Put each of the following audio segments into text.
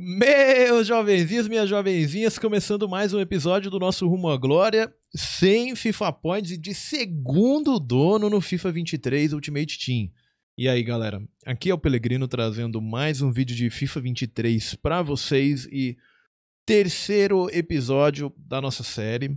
Meus jovenzinhos, minhas jovenzinhas, começando mais um episódio do nosso Rumo à Glória, sem FIFA Points e de segundo dono no FIFA 23 Ultimate Team. E aí, galera, aqui é o Pelegrino trazendo mais um vídeo de FIFA 23 para vocês e terceiro episódio da nossa série.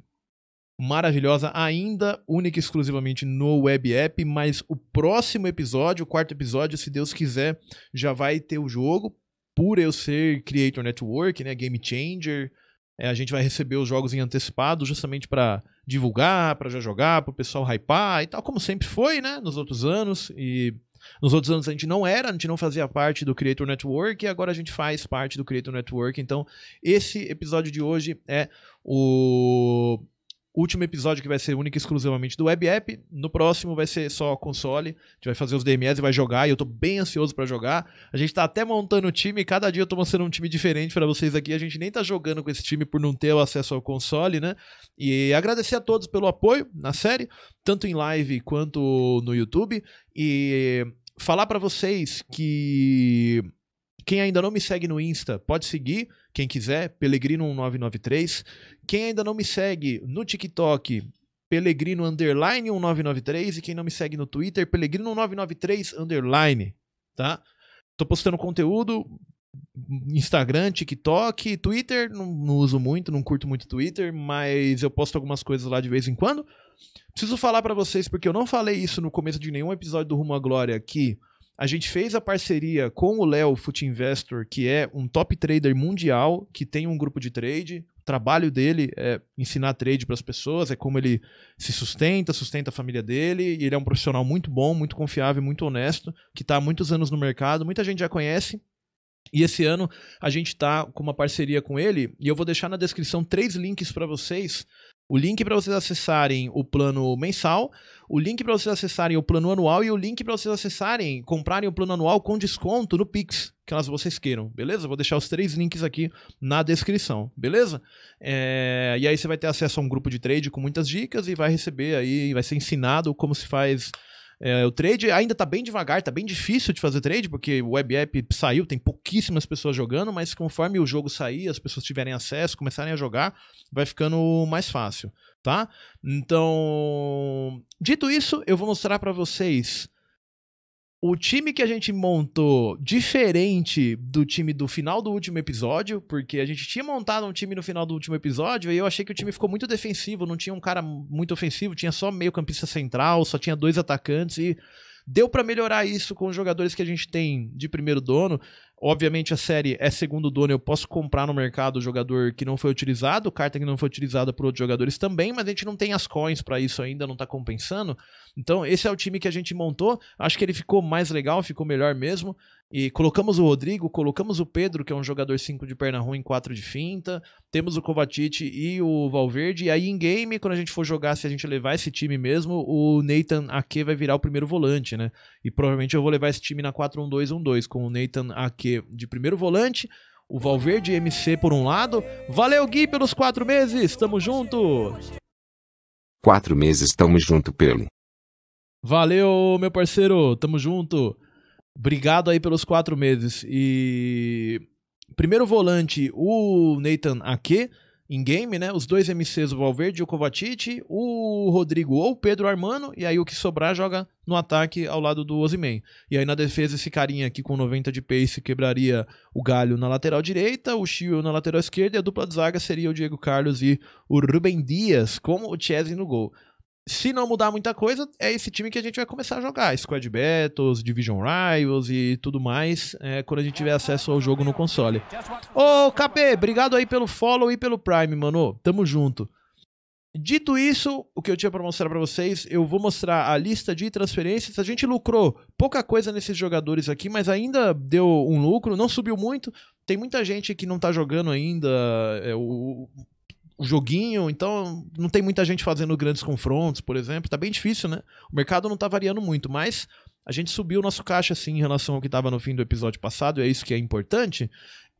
Maravilhosa, ainda única e exclusivamente no web app, mas o próximo episódio, o quarto episódio, se Deus quiser, já vai ter o jogo por eu ser Creator Network, né, Game Changer, é, a gente vai receber os jogos em antecipado justamente para divulgar, para já jogar, para o pessoal hypar e tal, como sempre foi, né, nos outros anos. E nos outros anos a gente não era, a gente não fazia parte do Creator Network e agora a gente faz parte do Creator Network. Então, esse episódio de hoje é o último episódio que vai ser único e exclusivamente do Web App. No próximo vai ser só console. A gente vai fazer os DMS e vai jogar. E eu tô bem ansioso para jogar. A gente tá até montando o time. Cada dia eu tô mostrando um time diferente para vocês aqui. A gente nem tá jogando com esse time por não ter o acesso ao console, né? E agradecer a todos pelo apoio na série, tanto em live quanto no YouTube. E falar para vocês que quem ainda não me segue no Insta, pode seguir. Quem quiser, Pelegrino1993. Quem ainda não me segue no TikTok, Pelegrino 1993 e quem não me segue no Twitter, Pelegrino 1993 underline, tá? Tô postando conteúdo Instagram, TikTok, Twitter, não, não, uso muito, não curto muito Twitter, mas eu posto algumas coisas lá de vez em quando. Preciso falar para vocês porque eu não falei isso no começo de nenhum episódio do Rumo à Glória que a gente fez a parceria com o Léo Foot Investor, que é um top trader mundial, que tem um grupo de trade. O trabalho dele é ensinar trade para as pessoas, é como ele se sustenta, sustenta a família dele. E ele é um profissional muito bom, muito confiável, muito honesto, que está há muitos anos no mercado. Muita gente já conhece, e esse ano a gente está com uma parceria com ele, e eu vou deixar na descrição três links para vocês o link para vocês acessarem o plano mensal, o link para vocês acessarem o plano anual e o link para vocês acessarem, comprarem o plano anual com desconto no Pix, elas vocês queiram, beleza? Vou deixar os três links aqui na descrição, beleza? É... E aí você vai ter acesso a um grupo de trade com muitas dicas e vai receber aí, vai ser ensinado como se faz é, o trade ainda tá bem devagar, tá bem difícil de fazer trade, porque o web app saiu, tem pouquíssimas pessoas jogando, mas conforme o jogo sair, as pessoas tiverem acesso, começarem a jogar, vai ficando mais fácil, tá? Então, dito isso, eu vou mostrar para vocês o time que a gente montou, diferente do time do final do último episódio, porque a gente tinha montado um time no final do último episódio e eu achei que o time ficou muito defensivo, não tinha um cara muito ofensivo, tinha só meio-campista central, só tinha dois atacantes e deu para melhorar isso com os jogadores que a gente tem de primeiro dono. Obviamente a série é segundo dono, eu posso comprar no mercado o jogador que não foi utilizado, carta que não foi utilizada por outros jogadores também, mas a gente não tem as coins para isso ainda, não tá compensando. Então esse é o time que a gente montou, acho que ele ficou mais legal, ficou melhor mesmo. E colocamos o Rodrigo, colocamos o Pedro, que é um jogador 5 de perna ruim, 4 de finta. Temos o Kovacic e o Valverde. E aí, em game, quando a gente for jogar, se a gente levar esse time mesmo, o Nathan Ake vai virar o primeiro volante, né? E provavelmente eu vou levar esse time na 4-1-2-1-2, com o Nathan Ake Piquet de primeiro volante, o Valverde MC por um lado. Valeu, Gui, pelos quatro meses, tamo junto! Quatro meses, tamo junto, pelo. Valeu, meu parceiro, tamo junto. Obrigado aí pelos quatro meses. E primeiro volante, o Nathan Ake em game, né? Os dois MCs, o Valverde e o Kovacic, o Rodrigo ou o Pedro Armano, e aí o que sobrar joga no ataque ao lado do Ozyman. E aí na defesa esse carinha aqui com 90 de pace quebraria o Galho na lateral direita, o Chio na lateral esquerda e a dupla de zaga seria o Diego Carlos e o Rubem Dias, como o Chesney no gol se não mudar muita coisa, é esse time que a gente vai começar a jogar. Squad Battles, Division Rivals e tudo mais, é, quando a gente tiver acesso ao jogo no console. Ô, KP, obrigado aí pelo follow e pelo Prime, mano. Tamo junto. Dito isso, o que eu tinha para mostrar para vocês, eu vou mostrar a lista de transferências. A gente lucrou pouca coisa nesses jogadores aqui, mas ainda deu um lucro, não subiu muito. Tem muita gente que não tá jogando ainda. É, o, o joguinho, então não tem muita gente fazendo grandes confrontos, por exemplo. Tá bem difícil, né? O mercado não tá variando muito, mas a gente subiu o nosso caixa assim em relação ao que estava no fim do episódio passado, é isso que é importante.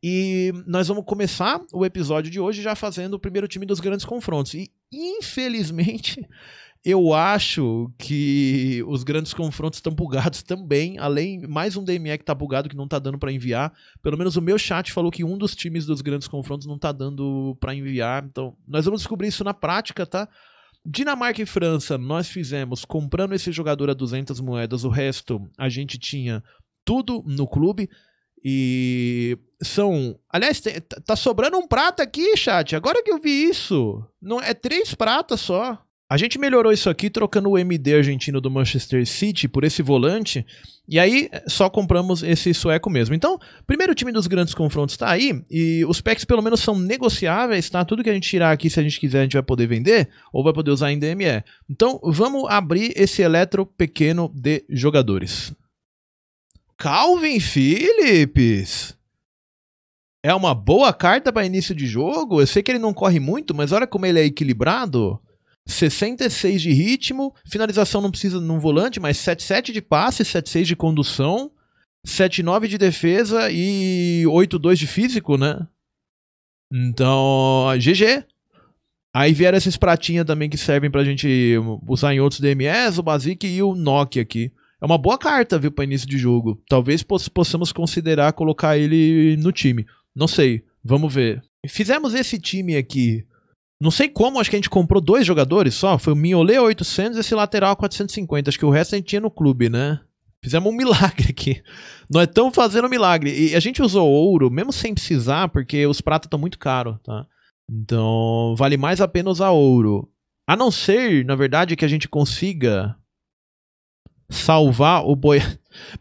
E nós vamos começar o episódio de hoje já fazendo o primeiro time dos grandes confrontos. E infelizmente, eu acho que os grandes confrontos estão bugados também. Além, mais um DME que tá bugado que não tá dando para enviar. Pelo menos o meu chat falou que um dos times dos grandes confrontos não tá dando para enviar. Então, nós vamos descobrir isso na prática, tá? Dinamarca e França, nós fizemos comprando esse jogador a 200 moedas. O resto a gente tinha tudo no clube. E são. Aliás, está tá sobrando um prata aqui, chat. Agora que eu vi isso. não É três pratas só. A gente melhorou isso aqui trocando o MD argentino do Manchester City por esse volante, e aí eh, só compramos esse sueco mesmo. Então, primeiro time dos grandes confrontos está aí, e os packs pelo menos são negociáveis, tá? Tudo que a gente tirar aqui, se a gente quiser, a gente vai poder vender, ou vai poder usar em DME. Então, vamos abrir esse eletro pequeno de jogadores. Calvin Phillips! É uma boa carta para início de jogo. Eu sei que ele não corre muito, mas olha como ele é equilibrado. 66 de ritmo, finalização não precisa num volante, mas 77 de passe, 76 de condução, 79 de defesa e 82 de físico, né? Então, GG. Aí vieram esses pratinhas também que servem pra gente usar em outros DMS, o Basic e o Nokia aqui. É uma boa carta, viu, para início de jogo. Talvez possamos considerar colocar ele no time. Não sei, vamos ver. Fizemos esse time aqui não sei como, acho que a gente comprou dois jogadores só. Foi o Mignolet 800 e esse lateral 450. Acho que o resto a gente tinha no clube, né? Fizemos um milagre aqui. Nós estamos fazendo um milagre. E a gente usou ouro, mesmo sem precisar, porque os pratos estão muito caros, tá? Então, vale mais a pena usar ouro. A não ser, na verdade, que a gente consiga salvar o boi.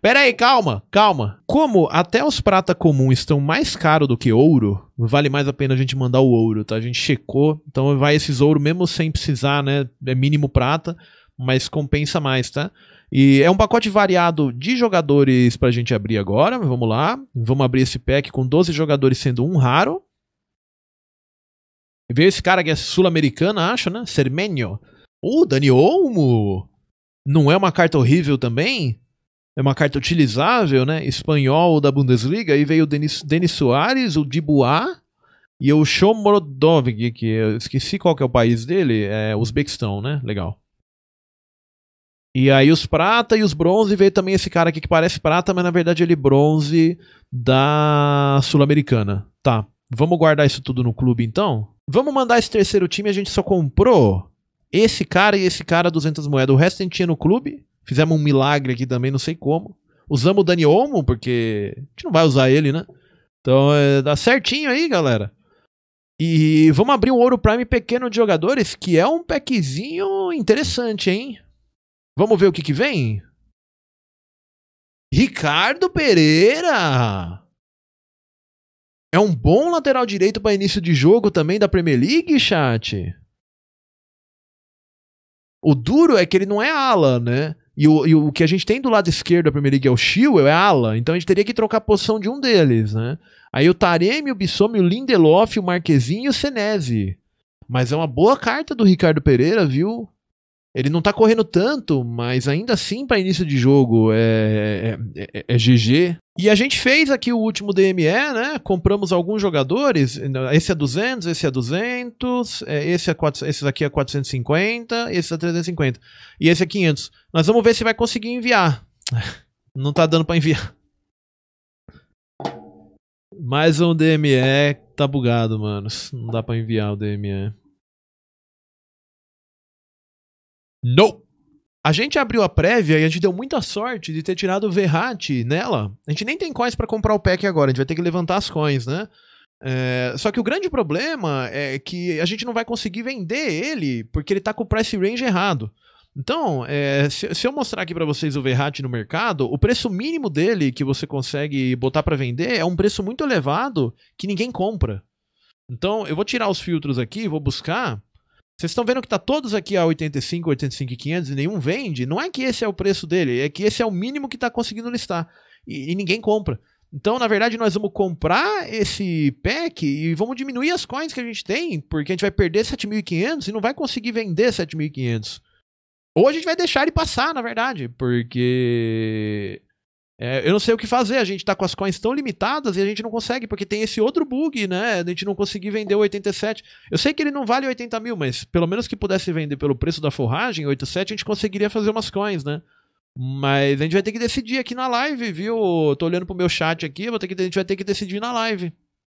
Pera aí, calma, calma. Como até os prata comum estão mais caros do que ouro, vale mais a pena a gente mandar o ouro, tá? A gente checou, então vai esses ouro mesmo sem precisar, né? É mínimo prata, mas compensa mais, tá? E é um pacote variado de jogadores pra gente abrir agora, vamos lá. Vamos abrir esse pack com 12 jogadores sendo um raro. Veio esse cara que é sul americano acho, né? Sermenio. Uh, Dani Olmo! Não é uma carta horrível também? é uma carta utilizável, né? Espanhol da Bundesliga. E veio o Denis, Denis Soares, o Dibuá e o Shomorodov, que eu esqueci qual que é o país dele. É Uzbequistão, né? Legal. E aí os prata e os bronze veio também esse cara aqui que parece prata, mas na verdade ele é bronze da Sul-Americana. Tá. Vamos guardar isso tudo no clube então? Vamos mandar esse terceiro time, a gente só comprou esse cara e esse cara 200 moedas. O resto a gente tinha no clube. Fizemos um milagre aqui também, não sei como. Usamos o Dani Olmo, porque a gente não vai usar ele, né? Então é, dá certinho aí, galera. E vamos abrir um Ouro Prime pequeno de jogadores, que é um packzinho interessante, hein? Vamos ver o que, que vem? Ricardo Pereira! É um bom lateral direito para início de jogo também da Premier League, chat. O duro é que ele não é ala, né? E o, e o que a gente tem do lado esquerdo da Premier League é o Chilwell, é a ala. Então a gente teria que trocar a posição de um deles, né? Aí o Taremi, o Bissomi, o Lindelof, o Marquezinho e o Senese. Mas é uma boa carta do Ricardo Pereira, viu? Ele não tá correndo tanto, mas ainda assim, para início de jogo, é, é, é, é GG. É e a gente fez aqui o último DME, né? Compramos alguns jogadores. Esse é 200, esse é 200, é, esse é 400, esses aqui é 450, esse é 350 e esse é 500. Nós vamos ver se vai conseguir enviar. Não tá dando para enviar. Mais um DME tá bugado, mano. Não dá para enviar o DME. Nope. A gente abriu a prévia e a gente deu muita sorte de ter tirado o Verratti nela. A gente nem tem coins para comprar o pack agora, a gente vai ter que levantar as coins, né? É, só que o grande problema é que a gente não vai conseguir vender ele porque ele tá com o price range errado. Então, é, se, se, eu mostrar aqui para vocês o Verratti no mercado, o preço mínimo dele que você consegue botar para vender é um preço muito elevado que ninguém compra. Então, eu vou tirar os filtros aqui, vou buscar vocês estão vendo que tá todos aqui a 85, 85 e 500 e nenhum vende? Não é que esse é o preço dele, é que esse é o mínimo que está conseguindo listar. E, e ninguém compra. Então, na verdade, nós vamos comprar esse pack e vamos diminuir as coins que a gente tem, porque a gente vai perder 7.500 e não vai conseguir vender 7.500. Ou a gente vai deixar ele passar, na verdade, porque é, eu não sei o que fazer, a gente tá com as coins tão limitadas e a gente não consegue, porque tem esse outro bug, né? A gente não conseguir vender o 87. Eu sei que ele não vale 80 mil, mas pelo menos que pudesse vender pelo preço da forragem, 87, a gente conseguiria fazer umas coins, né? Mas a gente vai ter que decidir aqui na live, viu? Estou tô olhando pro meu chat aqui, vou ter que, a gente vai ter que decidir na live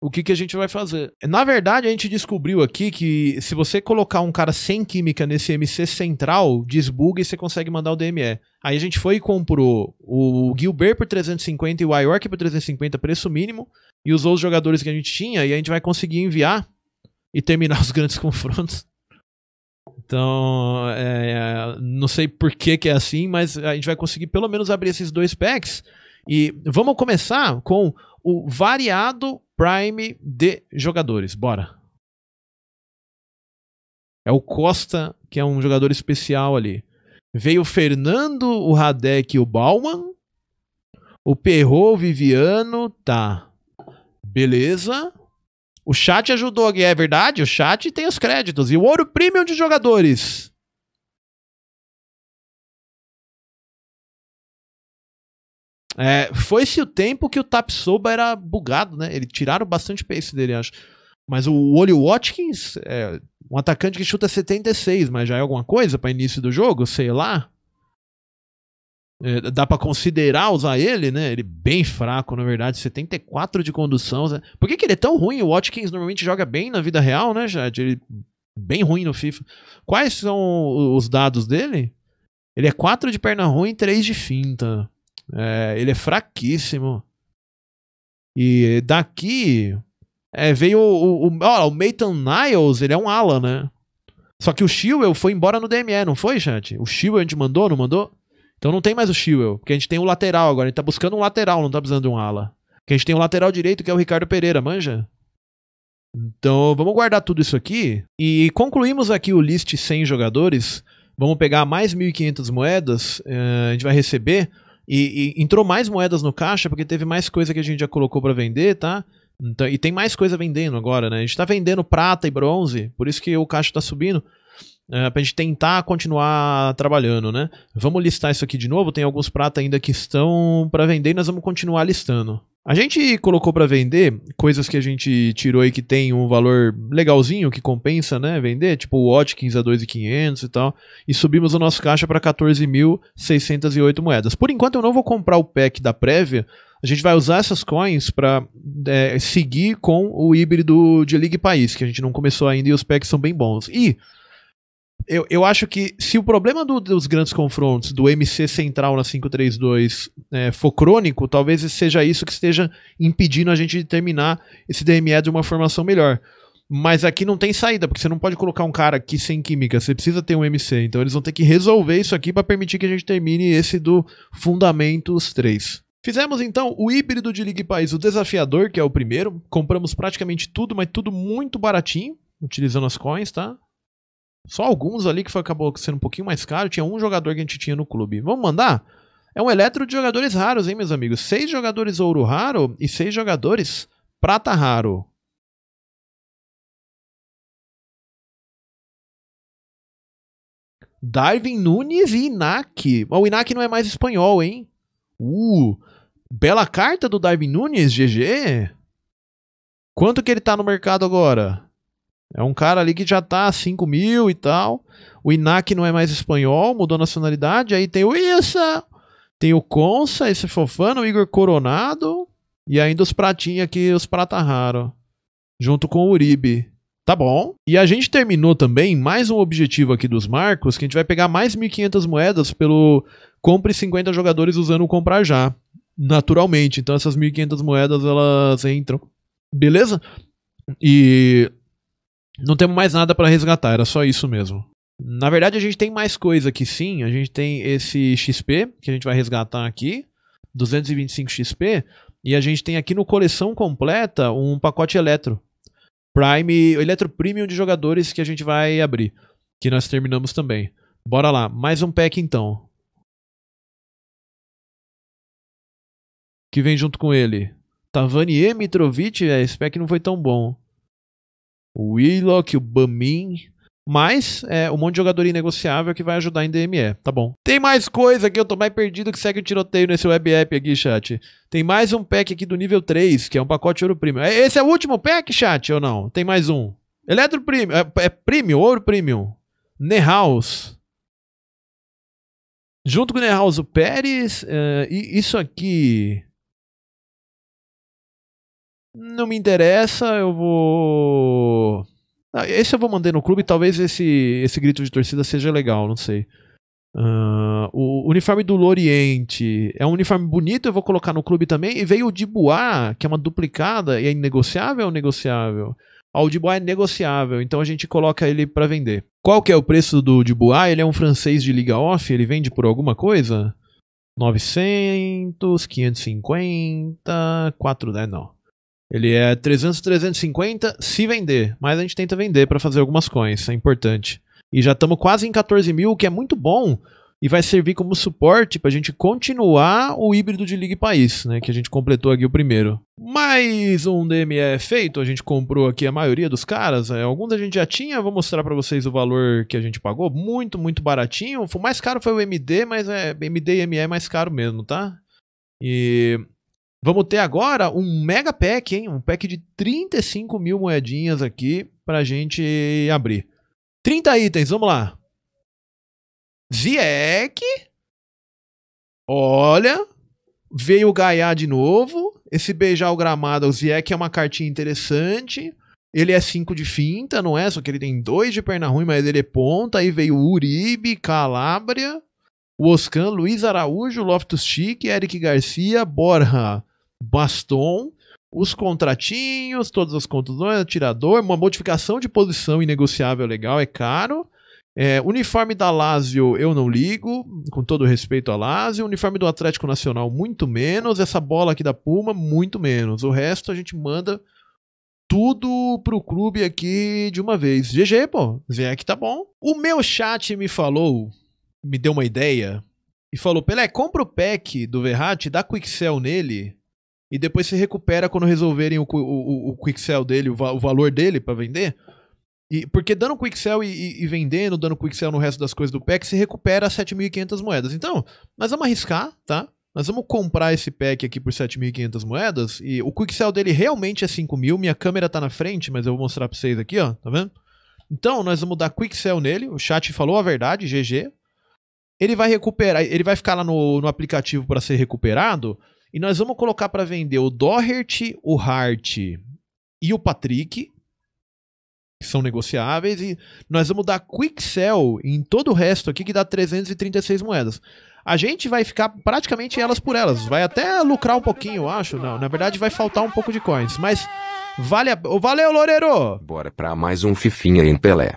o que, que a gente vai fazer. Na verdade, a gente descobriu aqui que se você colocar um cara sem química nesse MC central, desbuga e você consegue mandar o DME. Aí a gente foi e comprou o Gilbert por 350 e o Iorque por 350, preço mínimo, e usou os jogadores que a gente tinha, e a gente vai conseguir enviar e terminar os grandes confrontos. Então, é, é, não sei por que, que é assim, mas a gente vai conseguir pelo menos abrir esses dois packs. E vamos começar com o variado Prime de jogadores. Bora. É o Costa, que é um jogador especial ali. Veio o Fernando, o Radek e o Bauman. O Perro, o Viviano, tá. Beleza. O chat ajudou, é verdade? O chat tem os créditos. E o ouro premium de jogadores. É, Foi-se o tempo que o Tapsoba era bugado, né? Ele tiraram bastante pace dele, acho. Mas o Olho Watkins, é, um atacante que chuta 76, mas já é alguma coisa para início do jogo, sei lá. É, dá para considerar usar ele, né? Ele bem fraco, na verdade, 74 de condução. Né? Por que, que ele é tão ruim? O Watkins normalmente joga bem na vida real, né, Jade? Ele bem ruim no FIFA. Quais são os dados dele? Ele é 4 de perna ruim e 3 de finta. É, ele é fraquíssimo. E daqui é, veio o, o, o o Maitland Niles, ele é um ala, né? Só que o Shewell foi embora no DME, não foi, gente? O Shewell a gente mandou, não mandou? Então não tem mais o Shewell, porque a gente tem um lateral agora. A gente tá buscando um lateral, não tá precisando de um ala. Porque a gente tem um lateral direito que é o Ricardo Pereira, manja? Então vamos guardar tudo isso aqui. E concluímos aqui o list 100 jogadores. Vamos pegar mais 1.500 moedas. Uh, a gente vai receber e, e, entrou mais moedas no caixa, porque teve mais coisa que a gente já colocou para vender, tá? Então, e tem mais coisa vendendo agora, né? A gente tá vendendo prata e bronze, por isso que o caixa tá subindo é, pra gente tentar continuar trabalhando, né? Vamos listar isso aqui de novo, tem alguns pratos ainda que estão para vender e nós vamos continuar listando. A gente colocou para vender coisas que a gente tirou aí que tem um valor legalzinho, que compensa, né, vender, tipo o Watkins a 2.500 e tal, e subimos o nosso caixa para 14.608 moedas. Por enquanto eu não vou comprar o pack da prévia, a gente vai usar essas coins para é, seguir com o híbrido de League País, que a gente não começou ainda e os packs são bem bons. E eu, eu acho que se o problema do, dos grandes confrontos, do MC central na 532, é, for crônico, talvez seja isso que esteja impedindo a gente de terminar esse DME de uma formação melhor. Mas aqui não tem saída, porque você não pode colocar um cara aqui sem química, você precisa ter um MC. Então eles vão ter que resolver isso aqui para permitir que a gente termine esse do Fundamentos 3. Fizemos então o híbrido de Ligue País, o desafiador, que é o primeiro. Compramos praticamente tudo, mas tudo muito baratinho, utilizando as coins, tá? Só alguns ali que foi, acabou sendo um pouquinho mais caro. Tinha um jogador que a gente tinha no clube. Vamos mandar? É um eletro de jogadores raros, hein, meus amigos? Seis jogadores ouro raro e seis jogadores prata raro. Darwin Nunes e Inak. O Inak não é mais espanhol, hein? Uh, bela carta do Darwin Nunes, GG. Quanto que ele tá no mercado agora? É um cara ali que já tá 5 mil e tal. O Inak não é mais espanhol, mudou nacionalidade. Aí tem o Issa, tem o Consa, esse fofano, o Igor Coronado. E ainda os pratinhos aqui, os prata raro. Junto com o Uribe. Tá bom. E a gente terminou também mais um objetivo aqui dos Marcos, que a gente vai pegar mais 1.500 moedas pelo compre 50 jogadores usando o comprar já. Naturalmente. Então essas 1.500 moedas elas entram. Beleza? E não temos mais nada para resgatar, era só isso mesmo. Na verdade, a gente tem mais coisa aqui sim. A gente tem esse XP que a gente vai resgatar aqui, 225 XP. E a gente tem aqui no coleção completa um pacote Eletro. Prime, Eletro Premium de jogadores que a gente vai abrir. Que nós terminamos também. Bora lá, mais um pack então. Que vem junto com ele. Tavani Mitrovic, é, esse pack não foi tão bom o Willock, o Bamin, mas é um monte de jogador inegociável que vai ajudar em DME, tá bom? Tem mais coisa que eu tô mais perdido que segue o tiroteio nesse web app aqui, chat. Tem mais um pack aqui do nível 3, que é um pacote ouro premium. É, esse é o último pack, chat, ou não? Tem mais um. Eletro premium, é, é premium, ouro premium. Nehaus. Junto com o Nehaus, o Pérez, uh, e isso aqui não me interessa, eu vou. Ah, esse eu vou mandar no clube, talvez esse, esse grito de torcida seja legal, não sei. Uh, o uniforme do Loriente é um uniforme bonito, eu vou colocar no clube também. E veio o Dibuá, que é uma duplicada e é inegociável ou negociável? Ah, o Dibuá é negociável, então a gente coloca ele para vender. Qual que é o preço do Dibuá? Ele é um francês de liga off, ele vende por alguma coisa? 900, 550, 410, não. Ele é 300, 350 se vender, mas a gente tenta vender para fazer algumas coins, é importante. E já estamos quase em 14 mil, o que é muito bom e vai servir como suporte para a gente continuar o híbrido de ligue País, né, que a gente completou aqui o primeiro. Mais um DME é feito, a gente comprou aqui a maioria dos caras, é, alguns a gente já tinha, vou mostrar para vocês o valor que a gente pagou, muito, muito baratinho. O mais caro foi o MD, mas é MD e ME é mais caro mesmo, tá? E Vamos ter agora um mega pack, hein? Um pack de 35 mil moedinhas aqui pra gente abrir. 30 itens, vamos lá. Ziek. Olha. Veio o Gaia de novo. Esse beijar o gramado, o Ziek é uma cartinha interessante. Ele é 5 de finta, não é? Só que ele tem 2 de perna ruim, mas ele é ponta. Aí veio Uribe, Calabria, o Oscan, Luiz Araújo, Loftus Chic, Eric Garcia, Borja bastão, os contratinhos, todas as contusões, é? atirador, uma modificação de posição inegociável é legal, é caro. É, uniforme da Lazio eu não ligo, com todo respeito à Lazio. Uniforme do Atlético Nacional, muito menos. Essa bola aqui da Puma, muito menos. O resto a gente manda tudo pro clube aqui de uma vez. GG, pô, vem aqui tá bom. O meu chat me falou, me deu uma ideia, e falou: Pelé, compra o pack do Verratti, dá quick sell nele e depois se recupera quando resolverem o, o, o quick sell dele, o, o valor dele para vender. E, porque dando quick sell e, e, e, vendendo, dando quick sell no resto das coisas do pack, se recupera 7.500 moedas. Então, nós vamos arriscar, tá? Nós vamos comprar esse pack aqui por 7.500 moedas e o quick sell dele realmente é 5.000. Minha câmera tá na frente, mas eu vou mostrar para vocês aqui, ó, tá vendo? Então, nós vamos dar quick sell nele. O chat falou a verdade, GG. Ele vai recuperar, ele vai ficar lá no, no aplicativo para ser recuperado. E nós vamos colocar para vender o Doherty, o Hart e o Patrick, que são negociáveis. E nós vamos dar quick sell em todo o resto aqui, que dá 336 moedas. A gente vai ficar praticamente elas por elas. Vai até lucrar um pouquinho, acho. Não, na verdade vai faltar um pouco de coins. Mas vale a... Valeu, Loureiro! Bora para mais um Fifinha em Pelé.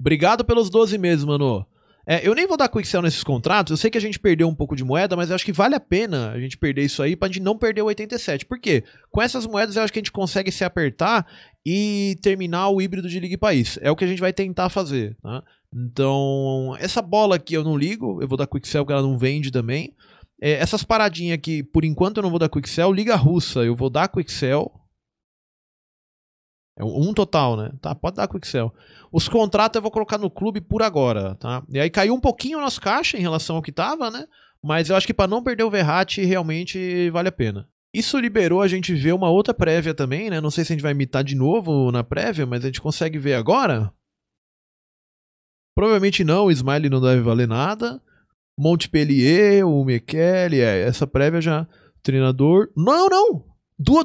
Obrigado pelos 12 meses, mano. É, eu nem vou dar quick sell nesses contratos. Eu sei que a gente perdeu um pouco de moeda, mas eu acho que vale a pena a gente perder isso aí pra gente não perder o 87. Por quê? Com essas moedas eu acho que a gente consegue se apertar e terminar o híbrido de Liga País. É o que a gente vai tentar fazer, tá? Então, essa bola aqui eu não ligo. Eu vou dar quick sell que ela não vende também. É, essas paradinhas aqui, por enquanto eu não vou dar quick sell. Liga Russa eu vou dar quick sell. É um total, né? Tá, pode dar com o Excel. Os contratos eu vou colocar no clube por agora, tá? E aí caiu um pouquinho o nosso caixa em relação ao que tava, né? Mas eu acho que para não perder o Verratti realmente vale a pena. Isso liberou a gente ver uma outra prévia também, né? Não sei se a gente vai imitar de novo na prévia, mas a gente consegue ver agora. Provavelmente não, o Smiley não deve valer nada. Montpellier, o Mekele, é, essa prévia já. Treinador. Não, não!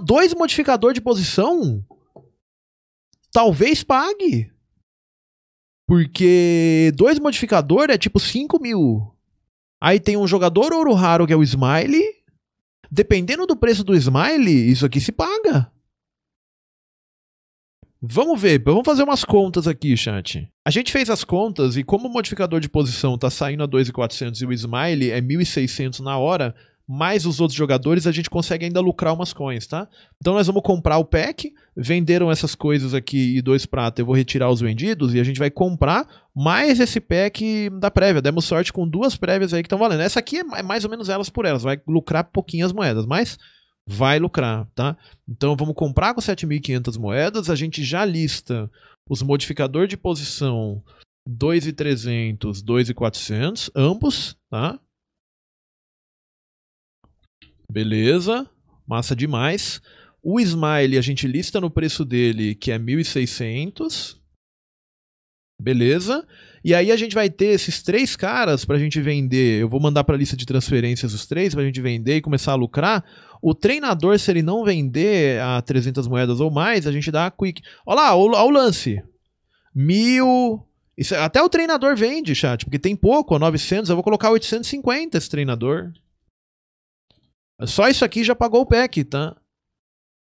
dois modificador de posição? talvez pague. Porque dois modificadores é tipo 5 mil. Aí tem um jogador ouro raro que é o Smile. Dependendo do preço do Smile, isso aqui se paga. Vamos ver, vamos fazer umas contas aqui, chat. A gente fez as contas e como o modificador de posição tá saindo a 2.400 e o Smile é 1.600 na hora, mais os outros jogadores, a gente consegue ainda lucrar umas coins, tá? Então nós vamos comprar o pack, venderam essas coisas aqui e dois pratos, eu vou retirar os vendidos e a gente vai comprar mais esse pack da prévia. Demos sorte com duas prévias aí que estão valendo. Essa aqui é, é mais ou menos elas por elas, vai lucrar pouquinhas moedas, mas vai lucrar, tá? Então vamos comprar com 7.500 moedas, a gente já lista os modificador de posição 2.300, 2.400, ambos, tá? Beleza, massa demais. O Smile a gente lista no preço dele, que é 1.600. Beleza? E aí a gente vai ter esses três caras pra gente vender. Eu vou mandar pra lista de transferências os três pra gente vender e começar a lucrar. O treinador, se ele não vender a 300 moedas ou mais, a gente dá a quick. Olha lá, olha o lance. Mil. Isso, até o treinador vende, chat, porque tem pouco, ó, 900. Eu vou colocar 850 esse treinador. Só isso aqui já pagou o pack, tá?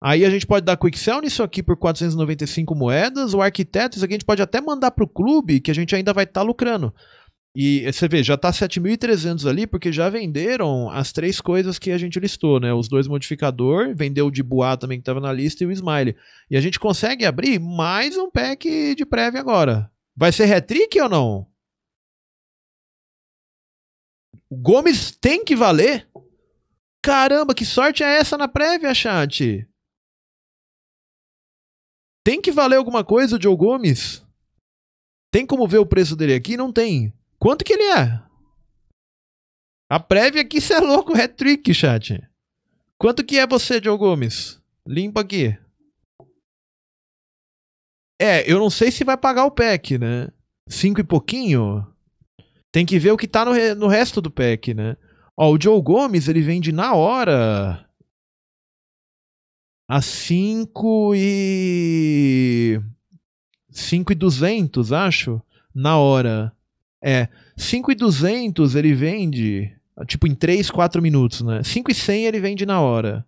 Aí a gente pode dar quick sell nisso aqui por 495 moedas. O arquiteto, isso aqui a gente pode até mandar pro clube, que a gente ainda vai estar tá lucrando. E eh, você vê, já está 7.300 ali, porque já venderam as três coisas que a gente listou, né? Os dois modificador, vendeu o de Boa também que estava na lista e o Smile. E a gente consegue abrir mais um pack de prévia agora. Vai ser retrick ou não? O Gomes tem que valer? Caramba, que sorte é essa na prévia, chat? Tem que valer alguma coisa o Joe Gomes? Tem como ver o preço dele aqui? Não tem. Quanto que ele é? A prévia aqui, você é louco, hat é trick, chat. Quanto que é você, Joe Gomes? Limpa aqui. É, eu não sei se vai pagar o pack, né? Cinco e pouquinho? Tem que ver o que tá no, re no resto do pack, né? Ó, o Joe Gomes, ele vende na hora a 5 e 5 e 200, acho, na hora. É, 5 e 200 ele vende, tipo em 3, 4 minutos, né? 5 e 100 ele vende na hora.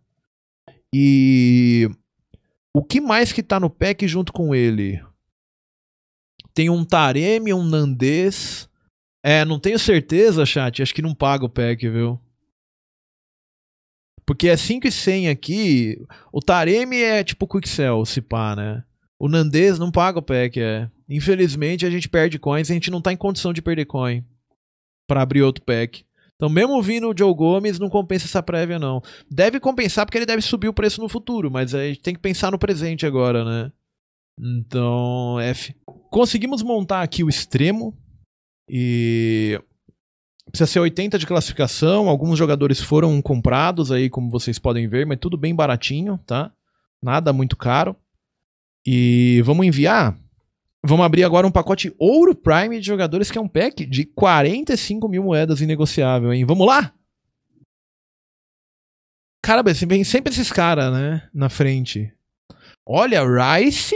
E o que mais que tá no pack junto com ele? Tem um Tareme, um Nandês, é, não tenho certeza, chat. Acho que não paga o pack, viu? Porque é 5 e 100 aqui. O Taremi é tipo Quicksell, se pá, né? O Nandês não paga o pack, é. Infelizmente a gente perde coins e a gente não tá em condição de perder coin para abrir outro pack. Então, mesmo vindo o Joe Gomes, não compensa essa prévia, não. Deve compensar porque ele deve subir o preço no futuro, mas a gente tem que pensar no presente agora, né? Então, F. Conseguimos montar aqui o extremo, e precisa ser 80 de classificação. Alguns jogadores foram comprados aí, como vocês podem ver, mas tudo bem baratinho, tá? Nada muito caro. E vamos enviar. Vamos abrir agora um pacote Ouro Prime de jogadores, que é um pack de 45 mil moedas inegociável, hein? Vamos lá? Cara, vem sempre esses caras, né? Na frente. Olha, Rice,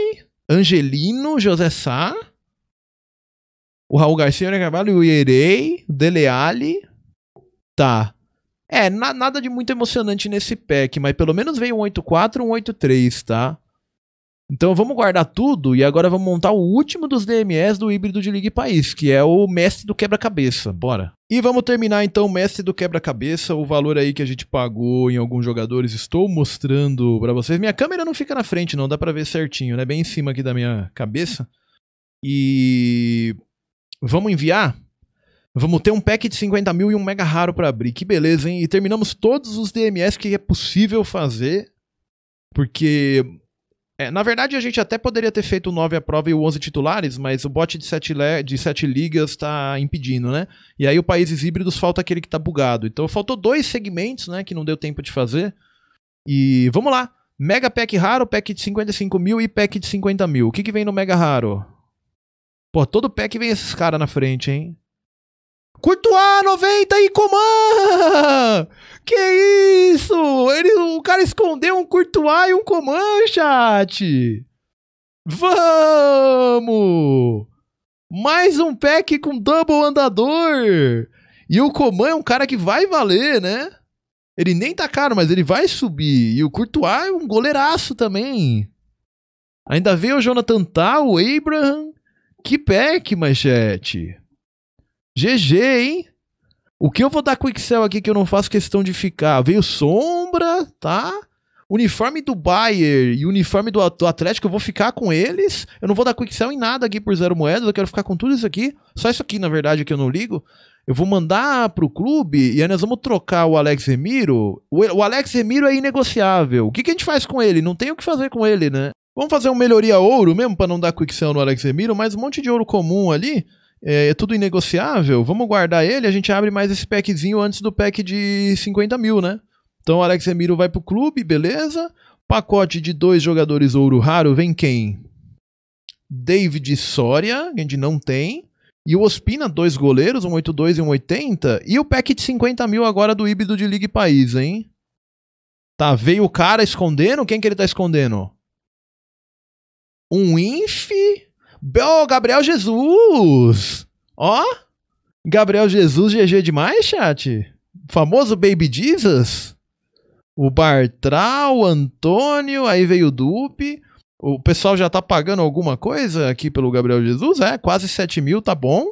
Angelino, José Sá o Raul Garcia, o André Carvalho, o Ierei, o Dele Alli. Tá. É, na, nada de muito emocionante nesse pack, mas pelo menos veio um 8-4 um 8-3, tá? Então vamos guardar tudo e agora vamos montar o último dos DMS do híbrido de Liga e País, que é o mestre do quebra-cabeça. Bora. E vamos terminar então o mestre do quebra-cabeça, o valor aí que a gente pagou em alguns jogadores. Estou mostrando para vocês. Minha câmera não fica na frente, não dá para ver certinho, né? Bem em cima aqui da minha cabeça. E Vamos enviar? Vamos ter um pack de 50 mil e um mega raro para abrir. Que beleza, hein? E terminamos todos os DMS que é possível fazer. Porque. É, na verdade, a gente até poderia ter feito o 9 à prova e o 11 titulares, mas o bot de 7, de 7 ligas está impedindo, né? E aí o Países Híbridos falta aquele que está bugado. Então faltou dois segmentos, né? Que não deu tempo de fazer. E vamos lá. Mega Pack raro, pack de 55 mil e pack de 50 mil. O que, que vem no Mega raro? Pô, todo pé que vem esses caras na frente, hein? Courtois 90 e Coman! Que isso? Ele, o cara escondeu um Courtois e um Coman, chat! Vamos! Mais um pack com double andador! E o Coman é um cara que vai valer, né? Ele nem tá caro, mas ele vai subir. E o Courtois é um goleiraço também. Ainda veio o Jonathan Tal, o Abraham. Que pack, manchete. GG, hein? O que eu vou dar com o Excel aqui que eu não faço questão de ficar? Veio sombra, tá? Uniforme do Bayer e uniforme do, Atlético, eu vou ficar com eles. Eu não vou dar quick sell em nada aqui por zero moedas, eu quero ficar com tudo isso aqui. Só isso aqui, na verdade, que eu não ligo. Eu vou mandar pro clube e aí nós vamos trocar o Alex Remiro. O, o Alex Remiro é inegociável. O que, que a gente faz com ele? Não tem o que fazer com ele, né? Vamos fazer um melhoria ouro mesmo para não dar quick sell no Alex Emiro, mas um monte de ouro comum ali. É, é, tudo inegociável. Vamos guardar ele, a gente abre mais esse packzinho antes do pack de 50 mil, né? Então o Emiro vai pro clube, beleza. Pacote de dois jogadores ouro raro, vem quem? David Soria, que a gente não tem. E o Ospina, dois goleiros, um 82 e um 80. E o pack de 50 mil agora do híbrido de Liga e País, hein? Tá, veio o cara escondendo. Quem que ele tá escondendo? um INF. Oh, Gabriel Jesus! Ó! Oh, Gabriel Jesus, GG demais, chat. Famoso Baby Jesus. O Bartral, o Antônio, aí veio o Dupe. O pessoal já tá pagando alguma coisa aqui pelo Gabriel Jesus? É, quase 7 mil, tá bom.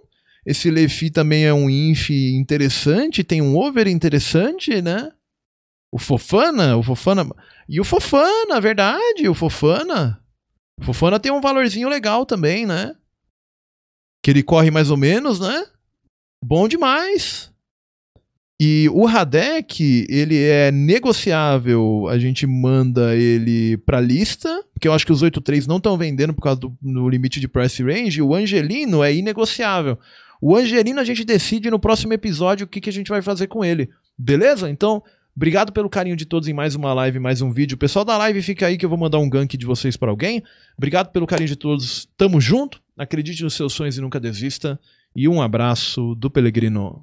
Esse Lefi também é um inf interessante, tem um over interessante, né? O Fofana, o Fofana. E o Fofana, verdade, o Fofana. O Fofana tem um valorzinho legal também, né? Que ele corre mais ou menos, né? Bom demais. E o Radek, ele é negociável. A gente manda ele pra lista, porque eu acho que os 8.3 não estão vendendo por causa do, no limite de price range. O Angelino é inegociável. O Angelino a gente decide no próximo episódio o que, que a gente vai fazer com ele. Beleza? Então, Obrigado pelo carinho de todos em mais uma live, mais um vídeo. Pessoal da live, fica aí que eu vou mandar um gank de vocês para alguém. Obrigado pelo carinho de todos. Tamo junto. Acredite nos seus sonhos e nunca desista. E um abraço do Pelegrino.